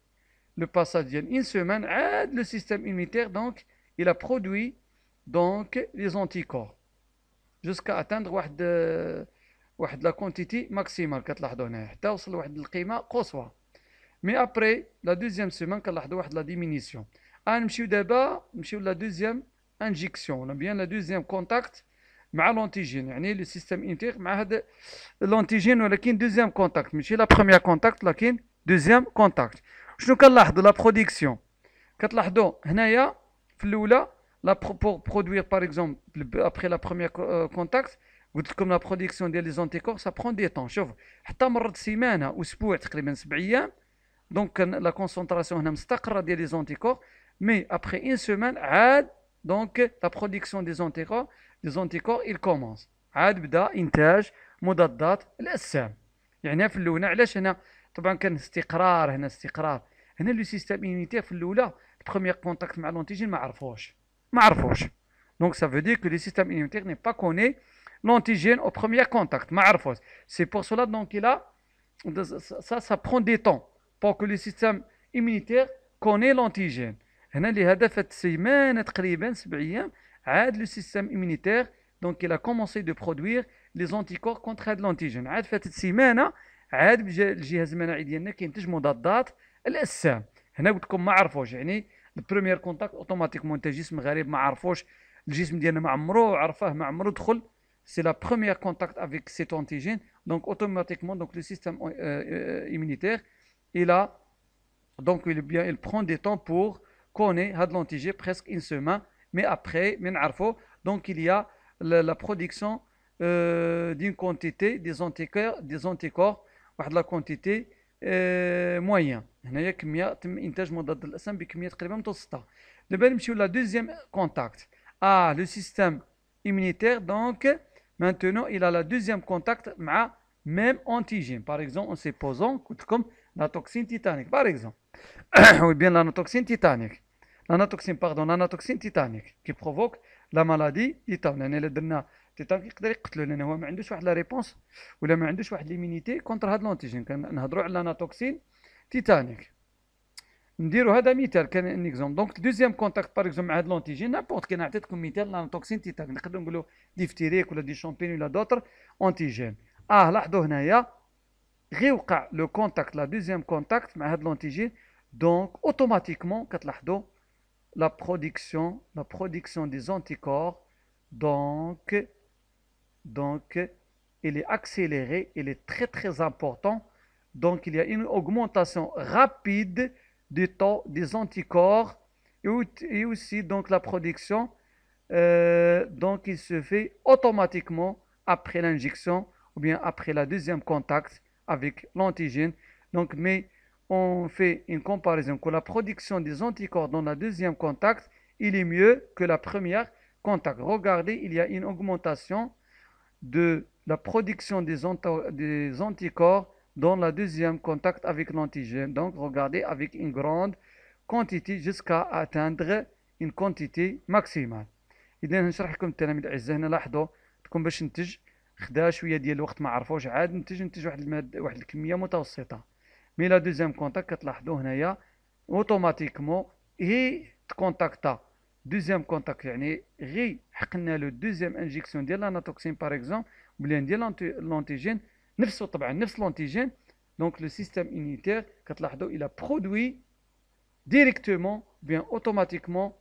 le passage d'une semaine, le système immunitaire donc il a produit donc les anticorps jusqu'à atteindre une quantité maximale qu'à l'heure de donner. de la quantité maximale. Mais après la deuxième semaine qu'à l'heure de la de diminution, allez méchir deba, la deuxième injection. On a bien la deuxième contact. مع لونتيجين يعني لو سيستم انتيغ مع هذا لونتيجين ولكن دوزيام كونتاكت ماشي لا بروميير كونتاكت لكن دوزيام كونتاكت شنو كنلاحظوا لا بروديكسيون كتلاحظوا هنايا في الاولى لا بور برودوير باغ اكزومبل ابخي لا بروميير كونتاكت قلت لكم لا بروديكسيون ديال لي زونتيكور سا برون دي طون شوف حتى مرت سيمانه اسبوع تقريبا سبع ايام دونك لا كونسونطراسيون هنا مستقره ديال لي زونتيكور مي ابخي اون سومان عاد دونك لا بروديكسيون دي زونتيكور لي زونتيكور il كومونس عاد بدا انتاج مضادات الاجسام يعني في الاولى علاش هنا طبعا كان استقرار هنا استقرار هنا لو سيستيم ايميتير في الاولى بروميير كونتاكت مع لونتيجين ما عرفوش ما عرفوش دونك سا فو دي كو لو سيستيم ايميتير ني با كوني او au كونتاكت ما عرفوش سي بور سولا دونك a, سا سا برون دي طون بور كو لو سيستيم ايميتير كوني لونتيجين هنا لهدف سيمانة تقريبا سبع أيام aide le système immunitaire donc il a commencé à produire les anticorps contre l'antigène. Aide faite cinq semaines, hein. aide le système immunitaire qui intergime d'abord le sème. Henna vous comme ma garfouch, signé le premier contact automatiquement le système immunitaire ma le premier contact avec cet antigène donc automatiquement le système euh, euh, immunitaire il prend des temps pour connait l'antigène presque une semaine mais après, donc il y a la, production euh, d'une quantité des anticorps, des anticorps, la quantité euh, moyenne. De la deuxième contact. à ah, le système immunitaire, donc maintenant il a la deuxième contact ma même antigène. Par exemple, en se posant comme la toxine titanique, par exemple. (coughs) Ou bien la toxine titanique. اناتوكسين باردون اناتوكسين تيتانيك كي بروفوك لا مالادي تيتان لان الا درنا تيتان يقدر يقتلو لان هو ما عندوش واحد لا ريبونس ولا ما عندوش واحد ليمينيتي كونتر هاد لونتيجين كنهضروا على اناتوكسين تيتانيك نديرو هذا مثال كان ان اكزوم دونك دوزيام كونتاكت باغ اكزوم مع هاد لونتيجين نابورت كي عطيتكم مثال لانتوكسين تيتانيك نقدر نقولو ديفتيريك ولا دي شامبين ولا دوتر اونتيجين اه لاحظوا هنايا غي وقع لو كونتاكت لا دوزيام كونتاكت مع هاد لونتيجين دونك اوتوماتيكمون كتلاحظوا la production, la production des anticorps. Donc, donc, il est accéléré, il est très très important. Donc, il y a une augmentation rapide du temps des anticorps et aussi donc la production. Euh, donc, il se fait automatiquement après l'injection ou bien après la deuxième contact avec l'antigène. Donc, mais on fait une comparaison que la production des anticorps dans la deuxième contact, il est mieux que la première contact. Regardez, il y a une augmentation de la production des, anticorps dans la deuxième contact avec l'antigène. Donc, regardez, avec une grande quantité jusqu'à atteindre une quantité maximale. مي لا دوزيام كونتاكت كتلاحظوا هنايا اوتوماتيكمون هي تكونتاكتا دوزيام كونتاكت يعني غي حقنا له دوزيام انجيكسيون ديال لاناتوكسين باغ اكزومبل ولا ندير لونتيجين نفسه طبعا نفس لونتيجين دونك لو سيستيم اونيتير كتلاحظوا الى برودوي ديريكتومون بيان اوتوماتيكمون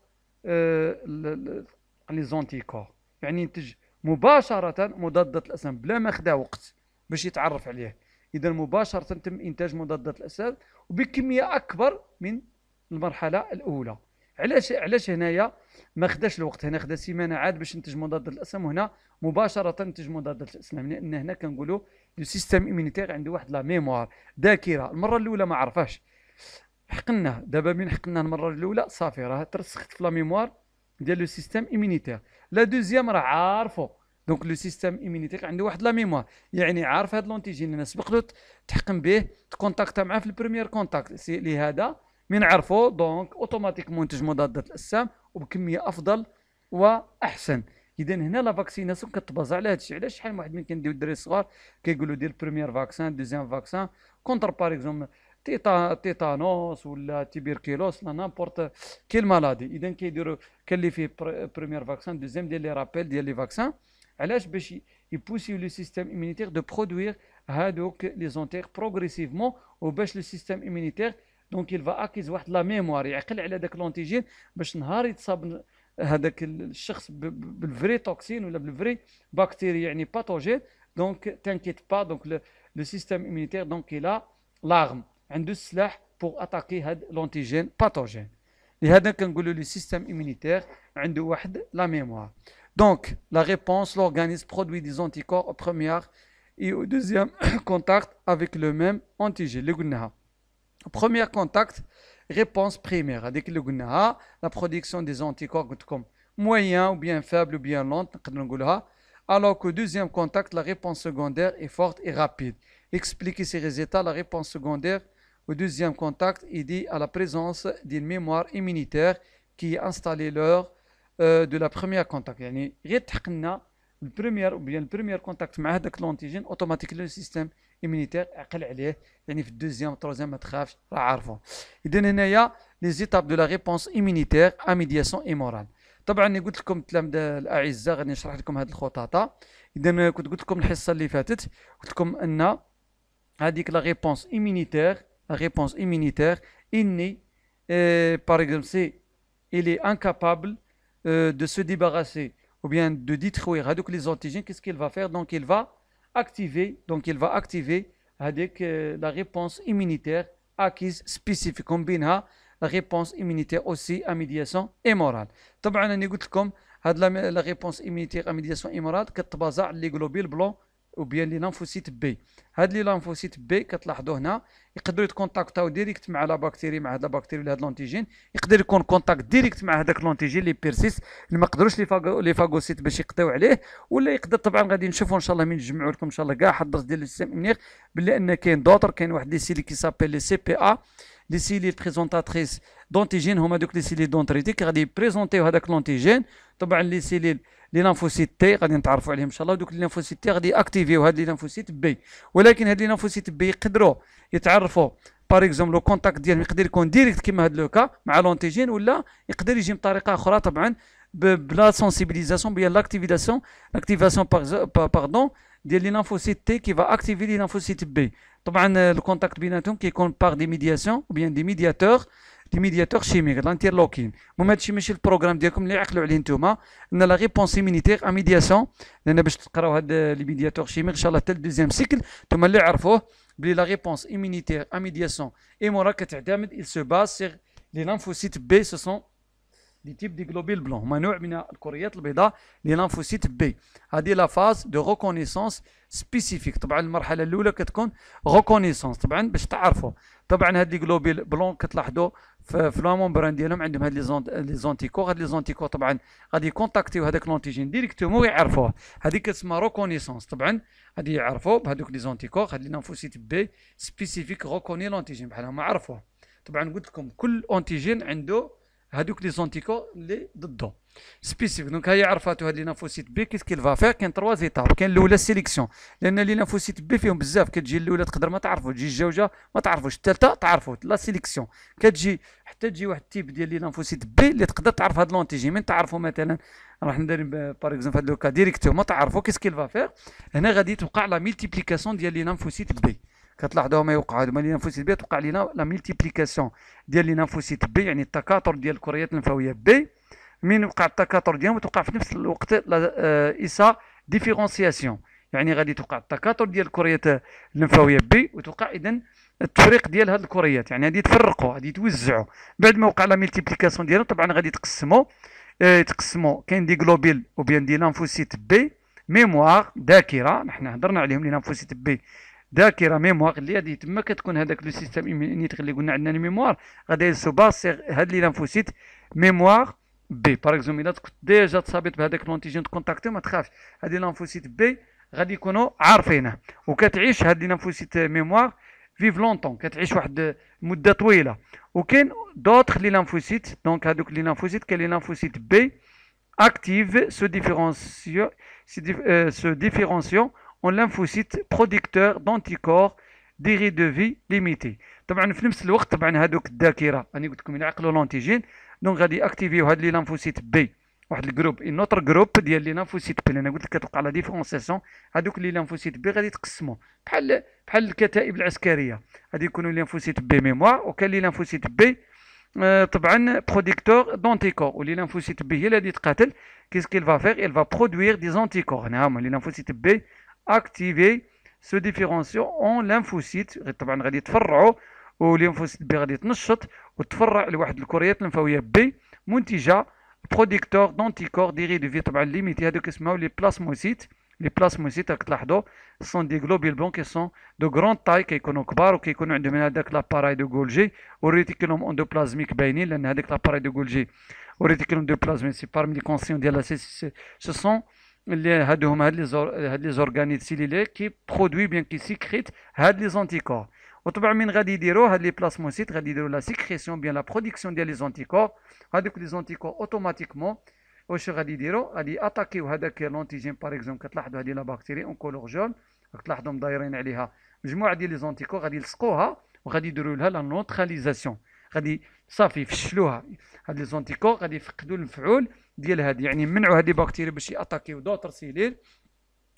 لي زونتيكور يعني ينتج مباشره مضاده الاسم بلا ما خدا وقت باش يتعرف عليه اذا مباشره تم انتاج مضادات الاسال وبكميه اكبر من المرحله الاولى علاش علاش هنايا ما خداش الوقت هنا خدا سيمانه عاد باش ننتج مضادات الاسم وهنا مباشره ننتج مضادات الاسم لان هنا كنقولوا لو سيستيم ايمونيتير عنده واحد لا ميموار ذاكره المره الاولى ما عرفهاش حقناه دابا من حقناه المره الاولى صافي راه ترسخت في لا ميموار ديال لو سيستيم ايمونيتير لا دوزيام راه عارفه دونك لو سيستيم ايمينيتيك عنده واحد لا ميموار يعني عارف هذا لونتيجين اللي سبق له تحكم به تكونتاكت معاه في البريمير كونتاكت لهذا من عرفه دونك اوتوماتيك منتج مضادات الاجسام وبكميه افضل واحسن اذا هنا لا فاكسيناسيون كتبازا على هذا الشيء علاش شحال من واحد من كنديو الدراري الصغار كيقولوا دير بريمير فاكسان دوزيام فاكسان كونتر بار اكزومبل تيتا تيتانوس ولا تيبركيلوس لا نامبورت كيل مالادي اذا كيديروا كان اللي فيه بريمير فاكسان دوزيام ديال لي رابيل ديال لي فاكسان علاش باش يبوسيو لو سيستيم ايمونيتير دو برودوير هادوك لي زونتير بروغريسيفمون وباش لو سيستيم ايمونيتير دونك فا اكيز واحد لا ميموار يعقل على داك لونتيجين باش نهار يتصاب هذاك الشخص بالفري توكسين ولا بالفري بكتيري يعني باثوجين دونك تانكيت با دونك لو سيستيم ايمونيتير دونك الى لاغم عنده السلاح بوغ اتاكي هاد لونتيجين باثوجين لهذا كنقولوا لو سيستيم ايمونيتير عنده واحد لا ميموار Donc, la réponse, l'organisme produit des anticorps au premier et au deuxième (coughs) contact avec le même antigène, le Premier contact, réponse primaire. Avec le la production des anticorps comme moyen ou bien faible ou bien lente, alors qu'au deuxième contact, la réponse secondaire est forte et rapide. Expliquer ces résultats, la réponse secondaire au deuxième contact est due à la présence d'une mémoire immunitaire qui est installée lors دو لا بروميير كونتاكت يعني غير تحقنا البروميير البريمير او بيان كونتاكت مع هذاك لونتيجين اوتوماتيك لو سيستيم ايمونيتير عقل عليه يعني في الدوزيام تروزيام ما تخافش راه عارفه اذا هنايا لي زيتاب دو لا ريبونس ايمونيتير ا ميدياسيون ايمورال طبعا طبعا قلت لكم التلامذه الاعزاء غادي نشرح لكم هذه الخطاطة اذا كنت قلت لكم الحصه اللي فاتت قلت لكم ان هذيك لا ريبونس ايمونيتير لا ريبونس ايمونيتير اني اه بار اكزومبل سي الي انكابابل Euh, de se débarrasser ou bien de détruire les antigènes, qu'est-ce qu'il va faire Donc il va activer, donc il va activer avec euh, la réponse immunitaire acquise spécifique. combina la réponse immunitaire aussi à médiation immorale. طبعا la réponse immunitaire à médiation immorale sur les globules blancs وبيان لي لانفوسيت بي هاد لي لانفوسيت بي كتلاحظوا هنا يقدروا يتكونتاكتاو ديريكت مع لا بكتيريا مع هاد لا بكتيريا ولا هاد لونتيجين يقدر يكون كونتاكت ديريكت مع هذاك لونتيجين لي بيرسيس اللي ما قدروش لي فاغو لي فاغوسيت باش يقضيو عليه ولا يقدر طبعا غادي نشوفوا ان شاء الله من نجمعوا لكم ان شاء الله كاع حد الدرس ديال السيستم امنيغ بلي ان كاين دوتر كاين واحد لي سيلي كي سابيل لي سي بي ا لي سيلي بريزونتاتريس دونتيجين هما دوك لي سيلي دونتريتيك غادي بريزونتيو هذاك لونتيجين طبعا لي سيلي لي لانفوسيت تي غادي نتعرفوا عليهم ان شاء الله ودوك لي لانفوسيت تي غادي اكتيفيو هاد لي لانفوسيت بي ولكن هاد لي لانفوسيت بي يقدروا يتعرفوا باغ اكزومبل لو كونتاكت ديالهم يقدر يكون ديريكت كيما هاد لوكا مع لونتيجين ولا يقدر يجي بطريقه اخرى طبعا بلا سونسيبيليزاسيون بيان لاكتيفياسيون لاكتيفاسيون باردون ديال لي لانفوسيت تي كي فا اكتيفي لي لانفوسيت بي طبعا الكونتاكت euh، بيناتهم كيكون باغ دي ميدياسيون بيان دي ميدياتور ميدياتور شيميك لانتيرلوكين المهم هادشي ماشي البروغرام ديالكم اللي عقلوا عليه نتوما ان لا ريبونس ايمونيتيغ ا ميدياسيون لان باش تقراو هاد لي ميدياتور شيميك ان شاء الله حتى الدوزيام سيكل نتوما اللي عرفوه بلي لا ريبونس ايمونيتيغ ا ميدياسيون اي مورا كتعتمد ال سو باس سيغ لي لانفوسيت بي ce دي تيب دي جلوبيل بلون هما نوع من الكريات البيضاء لي لانفوسيت بي هادي لا فاز دو ريكونيسونس سبيسيفيك طبعا المرحله الاولى كتكون ريكونيسونس طبعا باش تعرفوا طبعا هاد لي جلوبيل بلون كتلاحظوا في لا مومبران ديالهم عندهم هاد لي زونت لي هاد لي زونتيكو طبعا غادي يكونتاكتيو هذاك لونتيجين ديريكتومون ويعرفوه هادي كتسمى روكونيسونس طبعا غادي يعرفوه بهذوك لي زونتيكو هاد لي نانفوسيت بي سبيسيفيك روكوني لونتيجين بحال هما عرفوه طبعا قلت لكم كل اونتيجين عنده هادوك لي زونتيكو اللي ضده سبيسيفيك دونك هي عرفاتها لينفوسيت بي كيس كيل فافير كاين تروا زيتاب كاين الاولى سيليكسيون لان لينفوسيت بي فيهم بزاف كتجي الاولى تقدر ما تعرفو تجي الجوجه ما تعرفوش الثالثه تعرفو لا سيليكسيون كتجي حتى تجي واحد التيب ديال لينفوسيت بي اللي تقدر تعرف هاد لونتيجي من تعرفو مثلا راح ندير باغ اكزومبل هاد لوكا ديريكتو ما تعرفو كيس كيل فافير هنا غادي توقع لا ميلتيبليكاسيون ديال لينفوسيت بي كتلاحظوا ما يوقع هادو لينفوسيت بي توقع لينا لا ميلتيبليكاسيون ديال لينفوسيت بي يعني التكاثر ديال الكريات النفويه بي من وقع التكاثر ديالهم توقع في نفس الوقت آه، اسا ديفيرونسياسيون يعني غادي توقع التكاثر ديال الكريات اللمفاويه بي وتوقع اذا التفريق ديال هاد الكريات يعني غادي يتفرقوا غادي يتوزعوا بعد ما وقع لا ملتيبليكاسيون ديالهم طبعا غادي يتقسموا آه، يتقسموا كاين دي جلوبيل وبيان دي لانفوسيت بي ميموار ذاكره نحن هضرنا عليهم لي لانفوسيت بي ذاكره ميموار اللي غادي تما كتكون هذاك لو سيستيم اللي قلنا عندنا الميموار غادي يسو باسيغ هاد لي لانفوسيت ميموار بي باغ اكزومبل الا كنت ديجا تصابيت بهذاك لونتيجين تكونتاكتي ما تخافش هذه لانفوسيت بي غادي يكونوا عارفينه وكتعيش هذه لانفوسيت ميموار فيف لونتون كتعيش واحد مده طويله وكاين دوطخ لي لانفوسيت دونك هذوك لي لانفوسيت كاين لي لانفوسيت بي اكتيف سو ديفيرونسيو سو ديفيرونسيو اون لانفوسيت بروديكتور دونتيكور durée دو في ليميتي طبعا في نفس الوقت طبعا هذوك الذاكره انا قلت لكم العقل لونتيجين دونك غادي اكتيفيو هاد لي لامفوسيت بي واحد الجروب ان اوتر جروب ديال لي لامفوسيت بي انا قلت لك كتوقع لا ديفرونسياسيون هادوك لي لامفوسيت بي غادي يتقسموا بحال بحال الكتائب العسكريه غادي يكونوا لي لامفوسيت بي ميموار وكاين لي لامفوسيت بي آه، طبعا بروديكتور دونتيكور ولي لامفوسيت بي هي اللي غادي تقاتل كيس كيل فا فيغ il va produire des هنا نعم، هما لي لامفوسيت بي اكتيفي سو différenciant اون لانفوسيت طبعا غادي يتفرعوا والينفوسيت بي غادي تنشط وتفرع لواحد الكريات الليمفاويه بي منتجه بروديكتور دونتيكور في طبعا ليميتي هادو كيسموها لي بلاسموسيت لي بلاسموسيت راك تلاحظوا سون دي غلوبيل بون كي سون دو غران تاي كيكونوا كبار وكيكونوا عندهم هذاك لاباراي دو غولجي وريتيكولوم اندوبلازميك باينين لان هذاك لاباراي دو غولجي وريتيكولوم دو بلازمي سي بارمي لي كونسيون ديال لا سي سون اللي هادو هما هاد لي زور هاد لي زورغانيت سيليلي كي برودوي بيان كي سيكريت هاد لي زونتيكور وطبعا من غادي يديروا هاد لي بلاسموسيت غادي يديروا لا سيكريسيون بيان لا برودكسيون ديال لي زونتيكور هادوك لي زونتيكور اوتوماتيكمون واش غادي يديروا غادي اتاكيو هذاك لونتيجين باغ اكزومبل كتلاحظوا هذه لا كولور جون كتلاحظهم دايرين عليها مجموعه ديال لي زونتيكور غادي يلصقوها وغادي يديروا لها لا نوتراليزاسيون غادي صافي فشلوها هاد لي زونتيكور غادي يفقدوا المفعول ديال هاد يعني منعوا هاد لي بكتيري باش ياتاكيو دوتر سيليل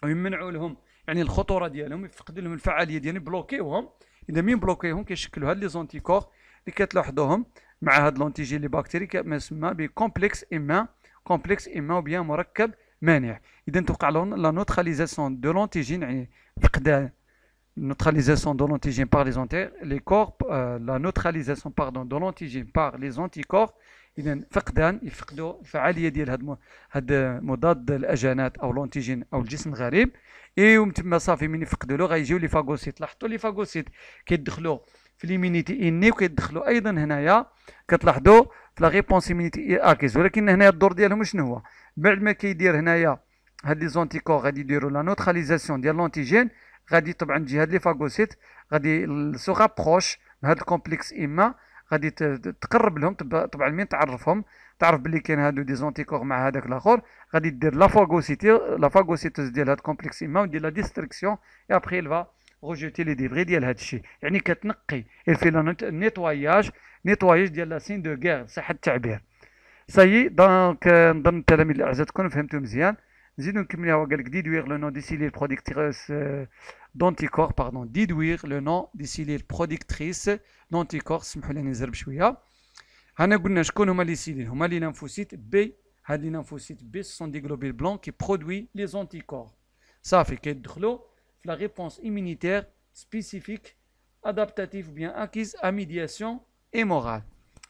ويمنعوا لهم يعني الخطوره ديالهم يفقدوا لهم الفعاليه ديالهم بلوكيوهم اذا مين بلوكيهم كيشكلوا هاد لي زونتيكور اللي كتلاحظوهم مع هاد لونتيجين لي باكتيري ما يسمى بكومبلكس اما كومبلكس اما بيان مركب مانع اذا توقع لهم لا نوتراليزاسيون دو لونتيجين يعني فقدان neutralisation de l'antigène par les, les corps, euh, la neutralisation pardon, de l'antigène par اذا فقدان يفقدوا الفعاليه ديال هاد هاد مضاد الاجانات او لونتيجين او الجسم الغريب اي ومن تما صافي من يفقدوا له غيجيو لي فاغوسيت لاحظتوا لي فاغوسيت كيدخلوا في ليمينيتي اني وكيدخلوا ايضا هنايا كتلاحظوا في لا ريبونس ايمينيتي اكيز ولكن هنايا الدور ديالهم شنو هو بعد ما كيدير هنايا هاد لي زونتيكور غادي يديروا لا نوتراليزاسيون ديال لونتيجين غادي طبعا تجي هاد لي فاغوسيت غادي سو رابروش من هاد الكومبلكس اما غادي تقرب لهم طبعا من تعرفهم تعرف بلي كاين هادو دي زونتيكور مع هذاك الاخر غادي دير لا فاغوسيتي لا فاغوسيتوز ديال هاد كومبلكس ايما ودير لا ديستركسيون اي ابخي الفا روجيتي لي ديفري ديال هاد الشيء يعني كتنقي الفيل نيتواياج نيتواياج ديال لا سين دو غير صح التعبير سايي دونك نظن التلاميذ الاعزاء تكونوا فهمتوا مزيان نزيدو نكملوها قال لك ديدوير لو نو ديسيلي سيلي d'anticorps, pardon, déduire le nom des cellules productrices d'anticorps. Ce لي نزرب شويه. هنا قلنا les les B, سيلول sont des la réponse qui produisent les anticorps. Ça immunitaire spécifique adaptative ou bien acquise à médiation et morale.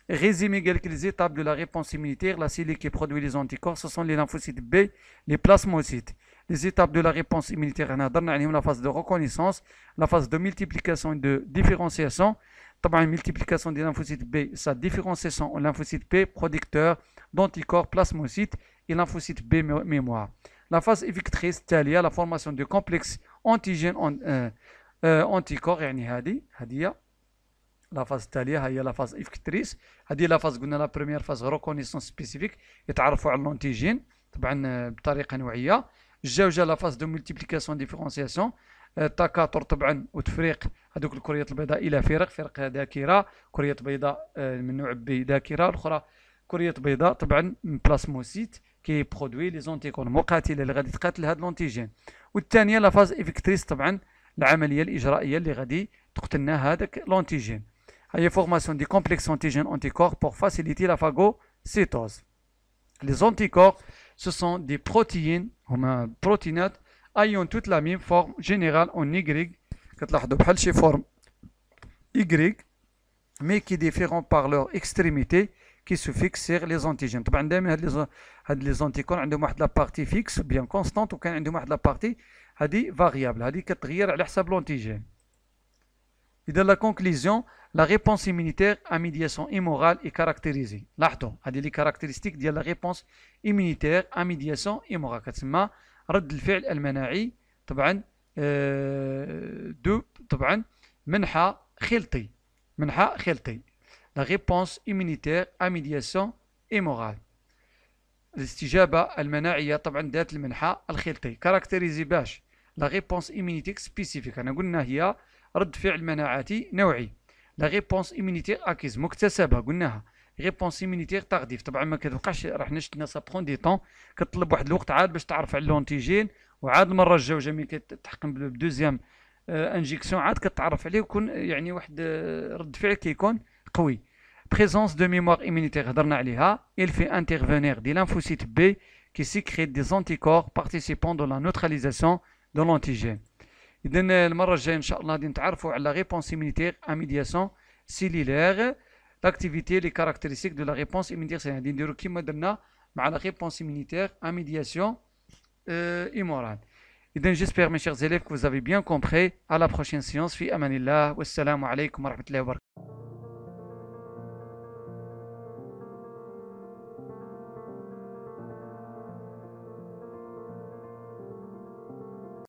Résumé quelques étapes de la réponse immunitaire, la cellule qui produit les anticorps, ce sont les lymphocytes B, les plasmocytes les étapes de la réponse immunitaire. La phase de reconnaissance, la phase de multiplication et de différenciation. La multiplication des lymphocytes B, sa différenciation en lymphocytes B, producteur d'anticorps plasmocytes et lymphocytes B mémoire. La phase évictrice, c'est la formation de complexes antigènes euh, euh, anticorps. la phase la هي première phase la هذه la phase قلنا première phase reconnaissance spécifique. la يتعرفوا جا لا فاز دو ملتيبليكاسيون ديفيرونسياسيون التكاثر أه، طبعا وتفريق هذوك الكريات البيضاء الى فرق فرق ذاكره كريه بيضاء أه، من نوع بي ذاكره الاخرى كريه بيضاء طبعا من بلاسموسيت كي برودوي لي زونتيكون مقاتله اللي غادي تقاتل هذا لونتيجين والثانيه لا فاز افكتريس طبعا العمليه الاجرائيه اللي غادي تقتلنا هذاك لونتيجين هي فورماسيون دي كومبلكس انتيجين انتيكور بور فاسيليتي لا سيتوز لي زونتيكور ce sont des protéines, protéines ayant toute la même forme générale en Y, forme Y, mais qui diffèrent par leur extrémité qui se fixe sur les antigènes. Les anticorps ont la partie fixe bien constante ou la partie variable. La conclusion, La réponse immunitaire à médiation immorale est caractérisée. لاحظوا هذه لي كاركتيرستيك ديال لا ريبونس immunitaire à médiation immorale كتسمى رد الفعل المناعي طبعا آه، دو طبعا منحى خلطي منحى خلطي لا ريبونس immunitaire à médiation immorale الاستجابة المناعية طبعا ذات المنحى الخلطي كاركتيريزي باش لا ريبونس immunitaire spécifique انا قلنا هي رد فعل مناعاتي نوعي لا ريبونس ايمونيتير اكيز مكتسبه قلناها ريبونس ايمونيتير تارديف طبعا ما كتبقاش راح نشتنا شفنا سا برون دي طون كطلب واحد الوقت عاد باش تعرف على لونتيجين وعاد المره الجايه ملي كتحكم بالدوزيام انجيكسيون آه، عاد كتعرف عليه ويكون يعني واحد آه، رد فعل كيكون قوي بريزونس دو ميموار ايمونيتير هضرنا عليها ايل في intervenir دي لانفوسيت بي كي سيكري دي زونتيكور بارتيسيبون دو لا نوتراليزاسيون دو لونتيجين Et dans le moment où nous allons parler de la réponse immunitaire à la médiation cellulaire, l'activité et les caractéristiques de la réponse immunitaire cellulaire, nous allons parler de la réponse immunitaire à la médiation immorale. Euh, j'espère, mes chers élèves, que vous avez bien compris. À la prochaine séance. Félicitations.